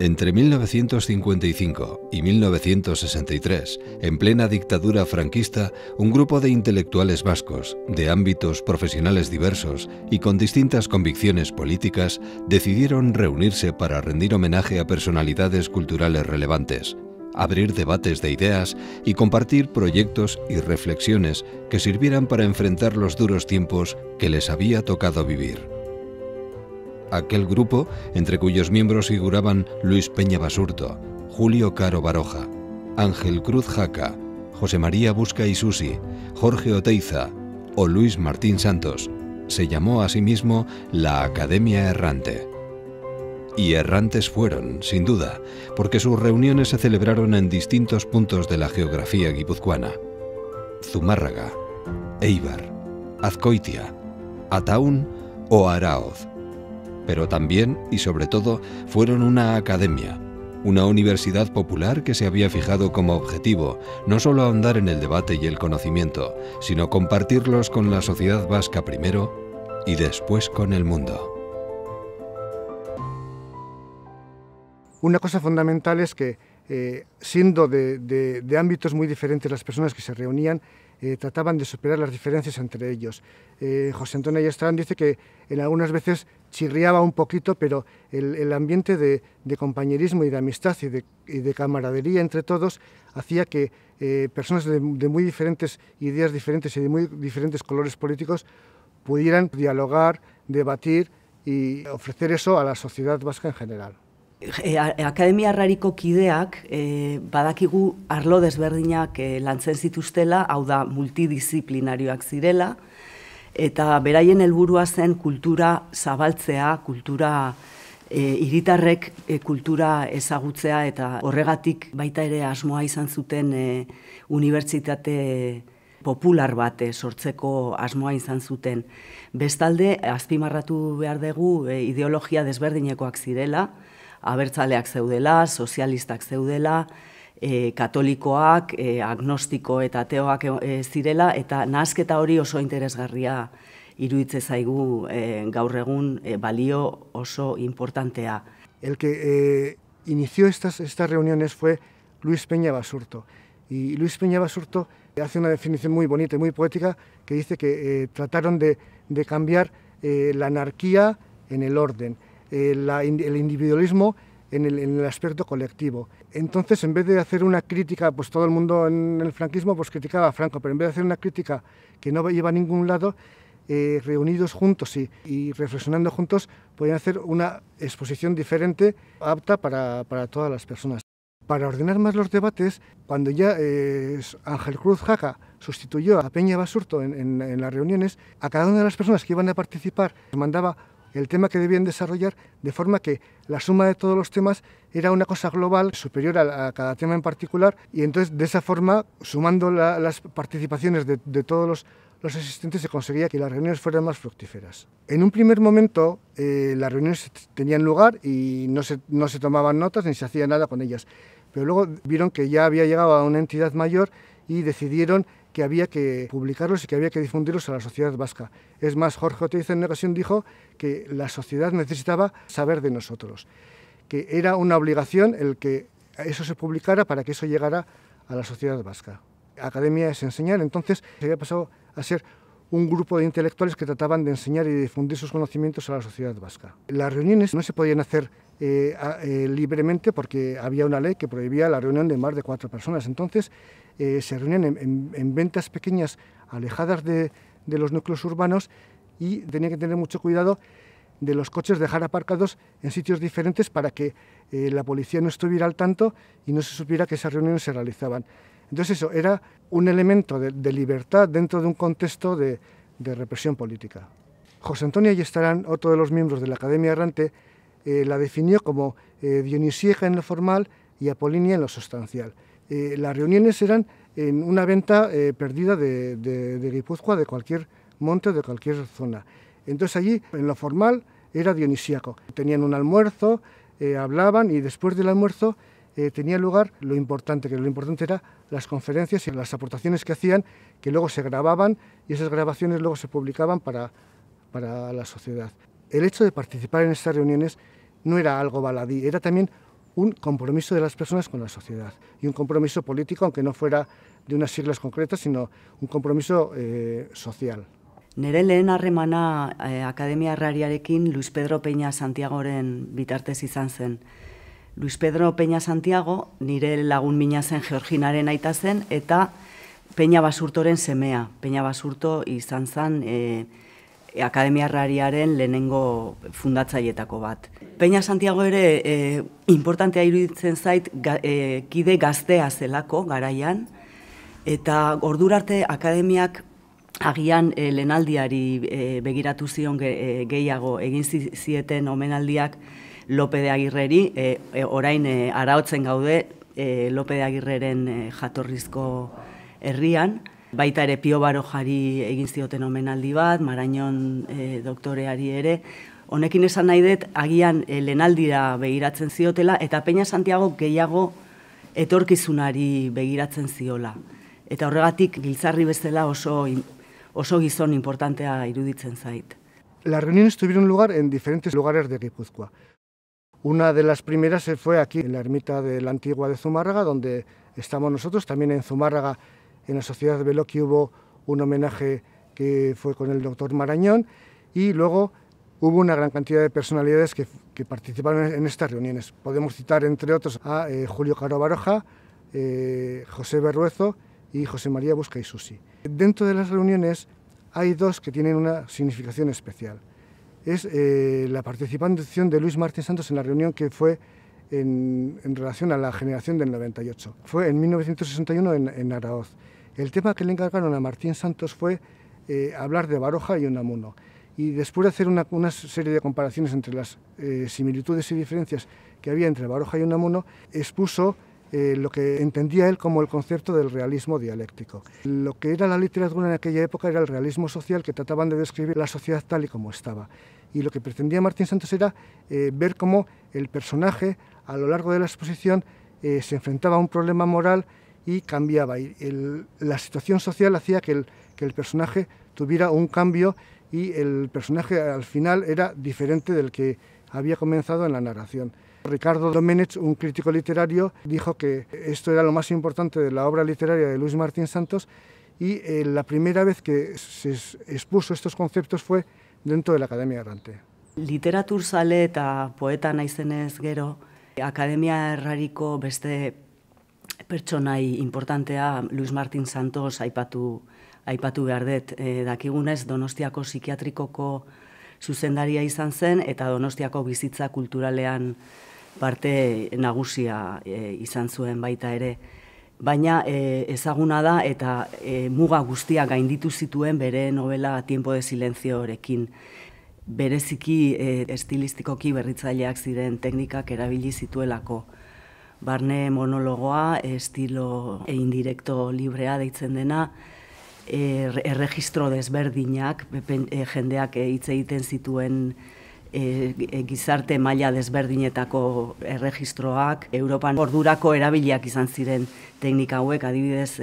Entre 1955 y 1963, en plena dictadura franquista, un grupo de intelectuales vascos, de ámbitos profesionales diversos y con distintas convicciones políticas, decidieron reunirse para rendir homenaje a personalidades culturales relevantes, abrir debates de ideas y compartir proyectos y reflexiones que sirvieran para enfrentar los duros tiempos que les había tocado vivir aquel grupo entre cuyos miembros figuraban Luis Peña Basurto, Julio Caro Baroja, Ángel Cruz Jaca, José María Busca y Susi, Jorge Oteiza o Luis Martín Santos. Se llamó a sí mismo la Academia Errante. Y errantes fueron, sin duda, porque sus reuniones se celebraron en distintos puntos de la geografía guipuzcoana. Zumárraga, Eibar, Azcoitia, Ataún o Araoz pero también y sobre todo fueron una academia, una universidad popular que se había fijado como objetivo no solo ahondar en el debate y el conocimiento, sino compartirlos con la sociedad vasca primero y después con el mundo. Una cosa fundamental es que eh, siendo de, ámbitos muy diferentes las personas que se reunían, eh, trataban de superar las diferencias entre ellos. Eh, José Antonio Ayastrán dice que en algunas veces chirriaba un poquito, pero el, ambiente de, compañerismo y de amistad y de, y de camaradería entre todos hacía que personas de, muy diferentes ideas diferentes y de muy diferentes colores políticos pudieran dialogar, debatir y ofrecer eso a la sociedad vasca en general. E, Akademia Arrariko kideak e, badakigu arlo desberdinak e, lantzen zituztela, hau da multidisziplinarioak zirela, eta beraien helburua zen kultura zabaltzea, kultura e, iritarrek e, kultura ezagutzea, eta horregatik baita ere asmoa izan zuten e, unibertsitate popular bat sortzeko asmoa izan zuten. Bestalde, azpimarratu behar dugu ideologia desberdinekoak zirela, abertzaleak zeudela, sozialistak zeudela, e, katolikoak, e, agnostiko eta ateoak e, zirela, eta nazketa hori oso interesgarria iruditze zaigu e, gaur egun e, balio oso importantea. El que e, inició estas, estas reuniones fue Luis Peña Basurto. Y Luis Peña Basurto hace una definición muy bonita y muy poética que dice que eh, trataron de, de cambiar eh, la anarquía en el orden. Eh, el individualismo en el, aspecto colectivo. Entonces, en vez de hacer una crítica, pues todo el mundo en el franquismo pues criticaba a Franco, pero en vez de hacer una crítica que no lleva a ningún lado, eh, reunidos juntos y, reflexionando juntos, podían hacer una exposición diferente, apta para, todas las personas. Para ordenar más los debates, cuando ya eh, Ángel Cruz Jaca sustituyó a Peña Basurto en, en las reuniones, a cada una de las personas que iban a participar mandaba el tema que debían desarrollar, de forma que la suma de todos los temas era una cosa global superior a, cada tema en particular y entonces de esa forma, sumando las participaciones de, todos los, asistentes, se conseguía que las reuniones fueran más fructíferas. En un primer momento eh, las reuniones tenían lugar y no se, no se tomaban notas ni se hacía nada con ellas, pero luego vieron que ya había llegado a una entidad mayor y decidieron que había que publicarlos y que había que difundirlos a la sociedad vasca. Es más, Jorge Ortiz en negación dijo que la sociedad necesitaba saber de nosotros, que era una obligación el que eso se publicara para que eso llegara a la sociedad vasca. Academia es enseñar, entonces se había pasado a ser un grupo de intelectuales que trataban de enseñar y difundir sus conocimientos a la sociedad vasca. Las reuniones no se podían hacer eh, eh, libremente porque había una ley que prohibía la reunión de más de cuatro personas. Entonces eh, se reunían en, ventas pequeñas alejadas de, los núcleos urbanos y tenían que tener mucho cuidado de los coches dejar aparcados en sitios diferentes para que eh, la policía no estuviera al tanto y no se supiera que esas reuniones se realizaban. Entonces eso era un elemento de, libertad dentro de un contexto de, represión política. José Antonio estarán otro de los miembros de la Academia Errante, eh, la definió como eh, en lo formal y apolínea en lo sustancial. Eh, las reuniones eran en una venta eh, perdida de, de, de, Guipúzcoa, de cualquier monte, de cualquier zona. Entonces allí, en lo formal, era dionisíaco. Tenían un almuerzo, eh, hablaban y después del almuerzo tenía lugar lo importante, que lo importante era las conferencias y las aportaciones que hacían, que luego se grababan y esas grabaciones luego se publicaban para, para la sociedad. El hecho de participar en estas reuniones no era algo baladí, era también un compromiso de las personas con la sociedad y un compromiso político, aunque no fuera de unas siglas concretas, sino un compromiso eh, social. Nere lehen harremana eh, Akademia Luis Pedro Peña Santiagoren bitartez izan zen. Luis Pedro Peña Santiago nire lagun mina zen Georginaren aita zen eta Peña Basurtoren semea. Peña Basurto izan zen eh, Akademia lehenengo fundatzaietako bat. Peña Santiago ere e, importantea iruditzen zait eh, kide gaztea zelako garaian, eta ordur akademiak agian eh, lenaldiari e, begiratu zion gehiago egin zieten omenaldiak Lope de Agirreri, orain e, araotzen gaude e, Lope de Agirreren jatorrizko herrian, baita ere pio barojari egin zioten omenaldi bat, marainon doktoreari ere, honekin esan nahi dut, agian e, eh, lenaldira begiratzen ziotela, eta Peña Santiago gehiago etorkizunari begiratzen ziola. Eta horregatik giltzarri bezala oso, oso gizon importantea iruditzen zait. La reunión estuvieron en lugar en diferentes lugares de Gipuzkoa. Una de las primeras se fue aquí, en la ermita de la antigua de Zumarraga, donde estamos nosotros. También en Zumárraga, en la sociedad de Beloki, hubo un homenaje que fue con el Dr. Marañón. Y luego hubo una gran cantidad de personalidades que, participaron en estas reuniones. Podemos citar, entre otros, a eh, Julio Caro Baroja, eh, José Berruezo y José María Busca y Susi. Dentro de las reuniones hay dos que tienen una significación especial. Es eh, la participación de Luis Martín Santos en la reunión que fue en, relación a la generación del 98. Fue en 1961 en, Araoz. El tema que le encargaron a Martín Santos fue hablar de Baroja y Unamuno y después de hacer una, serie de comparaciones entre las eh, similitudes y diferencias que había entre Baroja y Unamuno, expuso eh, lo que entendía él como el concepto del realismo dialéctico. Lo que era la literatura en aquella época era el realismo social que trataban de describir la sociedad tal y como estaba. Y lo que pretendía Martín Santos era eh, ver cómo el personaje a lo largo de la exposición se enfrentaba a un problema moral y cambiaba. Y la situación social hacía que el, que el personaje tuviera un cambio y el personaje al final era diferente del que había comenzado en la narración. Ricardo Domenech, un crítico literario, dijo que esto era lo más importante de la obra literaria de Luis Martín Santos y eh, la primera vez que se expuso estos conceptos fue dentro de la Academia Errante. Literatur sale eta poeta naizenez gero, Academia Errariko beste pertsonai importantea Luis Martín Santos aipatu aipatu behar dut, eh, dakigunez Donostiako psikiatrikoko zuzendaria izan zen eta Donostiako bizitza kulturalean parte nagusia eh, izan zuen baita ere. Baina eh, ezaguna da eta muga guztia gainditu zituen bere novela Tiempo de Silencio horekin. Bereziki estilistikoki berritzaileak ziren teknikak erabili zituelako. Barne monologoa, estilo e indirekto librea deitzen dena, Er, erregistro desberdinak, e, jendeak e, hitz egiten zituen e, e, gizarte maila desberdinetako erregistroak, Europan ordurako erabiliak izan ziren teknika hauek, adibidez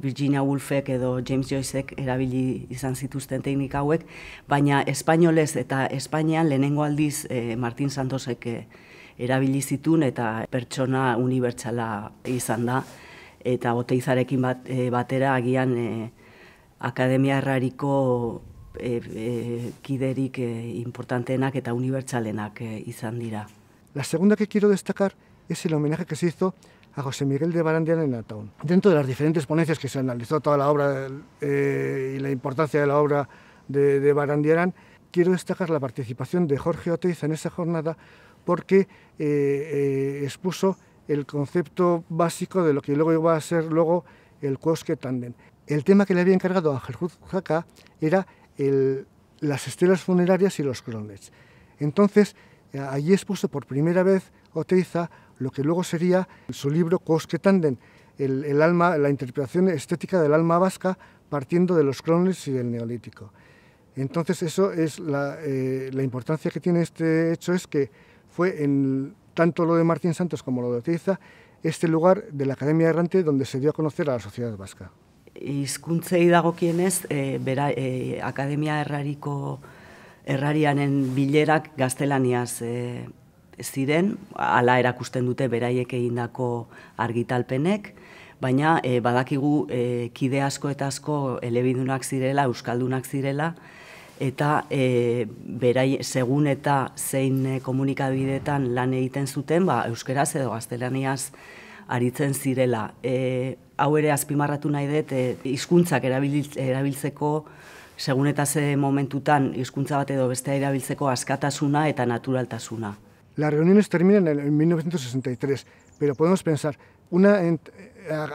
Virginia Woolfek edo James Joycek erabili izan zituzten teknika hauek, baina espainolez eta Espainian lehenengo aldiz Martin Santosek erabili zituen eta pertsona unibertsala izan da eta boteizarekin bat, batera agian Academia rarico e, eh, e, eh, kiderik e, eh, universal eta unibertsalenak e, izan La segunda que quiero destacar es el homenaje que se hizo a José Miguel de Barandiarán en Ataun. Dentro de las diferentes ponencias que se analizó toda la obra y la importancia de la obra de, Barandiarán, quiero destacar la participación de Jorge Oteiza en esa jornada porque expuso el concepto básico de lo que luego iba a ser luego el Cosque Tandem. El tema que le había encargado a Jaca era las estelas funerarias y los crones. Entonces, eh, allí expuso por primera vez Oteiza lo que luego sería su libro Cosquetanden, el, el alma, la interpretación estética del alma vasca partiendo de los crones y del neolítico. Entonces, eso es eh, la, importancia que tiene este hecho es que fue en tanto lo de Martín Santos como lo de Oteiza este lugar de la Academia Errante donde se dio a conocer a la sociedad vasca. hizkuntzei dagokienez, e, bera, e, Akademia Errariko Errarianen bilerak gaztelaniaz e, ziren, hala erakusten dute beraiek egindako argitalpenek, baina e, badakigu e, kide asko eta asko elebidunak zirela, euskaldunak zirela, eta e, berai, segun eta zein komunikabideetan lan egiten zuten, ba, euskeraz edo gaztelaniaz, aritzen zirela. E, hau ere azpimarratu nahi dut, e, izkuntzak erabiltzeko, segun eta ze momentutan, hizkuntza bat edo bestea erabiltzeko askatasuna eta naturaltasuna. La reunión termina en, el 1963, pero podemos pensar, una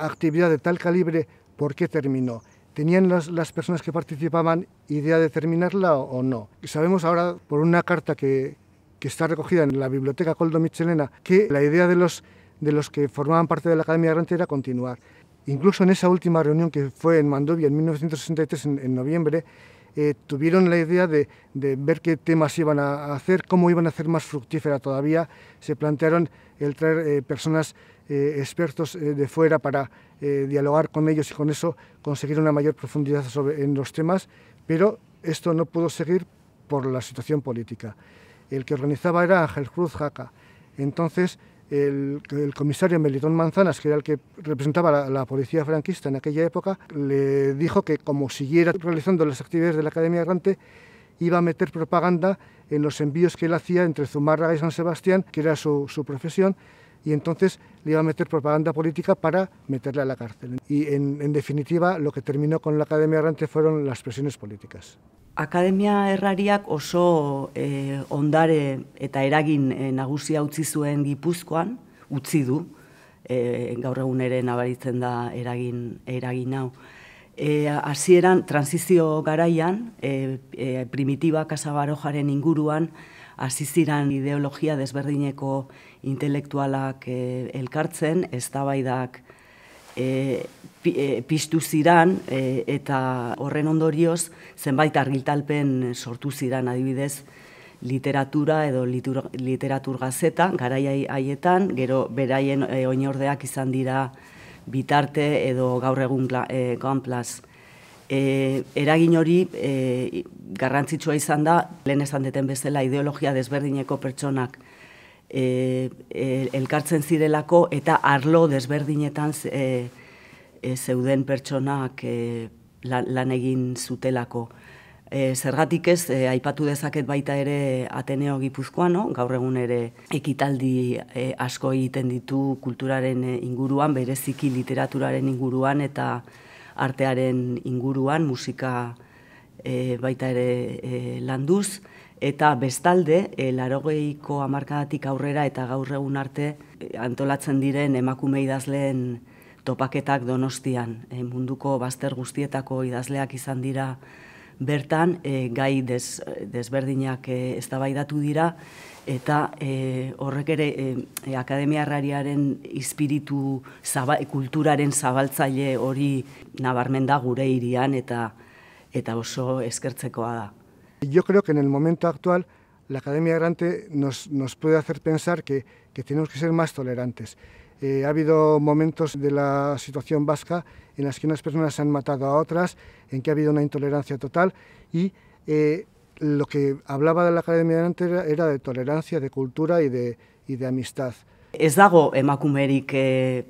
actividad de tal calibre, ¿por qué terminó? ¿Tenían las, las personas que participaban idea de terminarla o, no? Sabemos ahora, por una carta que, que está recogida en la biblioteca Coldo Michelena, que la idea de los de los que formaban parte de la Academia de era continuar. Incluso en esa última reunión que fue en Mandovia en 1963, en, noviembre, eh, tuvieron la idea de, ver qué temas iban a hacer, cómo iban a hacer más fructífera todavía. Se plantearon el traer eh, personas eh, expertos de fuera para dialogar con ellos y con eso conseguir una mayor profundidad en los temas, pero esto no pudo seguir por la situación política. El que organizaba era Ángel Cruz Jaca. Entonces, el, comisario Melitón Manzanas, que era el que representaba la, la, policía franquista en aquella época, le dijo que como siguiera realizando las actividades de la Academia Errante, iba a meter propaganda en los envíos que él hacía entre Zumarra y San Sebastián, que era su, profesión, y entonces le iba a meter propaganda política para meterle a la cárcel. Y en, definitiva, lo que terminó con la Academia Errante fueron las presiones políticas. Akademia Errariak oso e, ondare eta eragin e, nagusia utzi zuen Gipuzkoan utzi du. E, gaur eguneren ere nabaritzen da eragin eragin hau. E, azieran, transizio garaian, e, e, primitiba kasabarojaren inguruan, aziziran ideologia desberdineko intelektualak e, elkartzen, eztabaidak e, pi, e, ziran e, eta horren ondorioz zenbait argiltalpen sortu ziran adibidez literatura edo litur, literatur gazeta garai haietan, gero beraien e, oinordeak izan dira bitarte edo gaur egun e, gonplaz. E, eragin hori garrantzitsua izan da, lehen esan deten bezala ideologia desberdineko pertsonak e, e, elkartzen zirelako eta arlo desberdinetan e, e zeuden pertsonak e, lan, egin zutelako. E, zergatik ez, e, aipatu dezaket baita ere Ateneo Gipuzkoa, gaur egun ere ekitaldi e, asko egiten ditu kulturaren e, inguruan, bereziki literaturaren inguruan eta artearen inguruan, musika e, baita ere e, landuz. Eta bestalde, e, larogeiko amarkadatik aurrera eta gaur egun arte eh, antolatzen diren emakume idazleen topaketak donostian. Eh, munduko bazter guztietako idazleak izan dira bertan, e, gai des, desberdinak e, eztabaidatu dira, eta horrek ere e, akademiarrariaren ispiritu, kulturaren zabaltzaile hori nabarmen da gure irian eta eta oso eskertzekoa da. Yo creo que en el momento actual la Academia Grande nos, nos puede hacer pensar que, que, tenemos que ser más tolerantes. Eh, ha habido momentos de la situación vasca en las que unas personas han matado a otras, en que ha habido una intolerancia total y eh, lo que hablaba de la Academia Grande era, de tolerancia, de cultura y de, y de amistad. es dago emakumerik eh,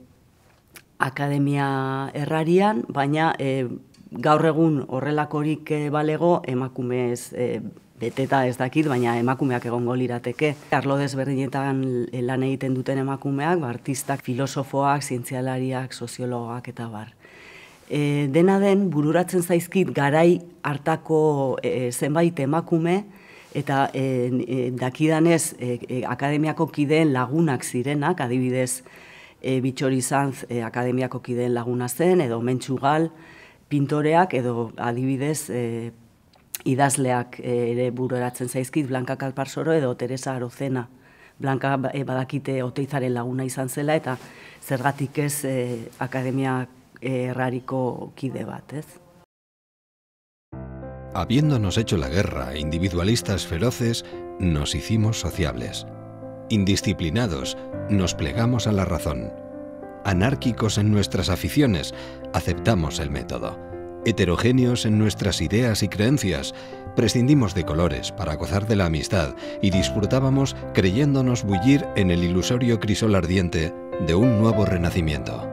academia errarian, baina eh, gaur egun horrelakorik eh, balego emakumez e, eh, beteta ez dakit, baina emakumeak egongo lirateke. Arlo desberdinetan lan egiten duten emakumeak, ba, artistak, filosofoak, zientzialariak, soziologak eta bar. E, eh, dena den bururatzen zaizkit garai hartako zenbait emakume eta e, e, dakidanez e, e, akademiako kideen lagunak zirenak, adibidez e, bitxorizanz e, akademiako kideen laguna zen edo mentxugal. pintoreak edo adibidez e, idazleak eh, ere bururatzen zaizkit, Blanca calpar edo Teresa Arocena, Blanca e, badakite oteizaren laguna izan zela eta zergatik ez e, akademia errariko kide bat, ez? Habiéndonos hecho la guerra, e individualistas feroces, nos hicimos sociables. Indisciplinados, nos plegamos a la razón anárquicos en nuestras aficiones, aceptamos el método. Heterogéneos en nuestras ideas y creencias, prescindimos de colores para gozar de la amistad y disfrutábamos creyéndonos bullir en el ilusorio crisol ardiente de un nuevo renacimiento.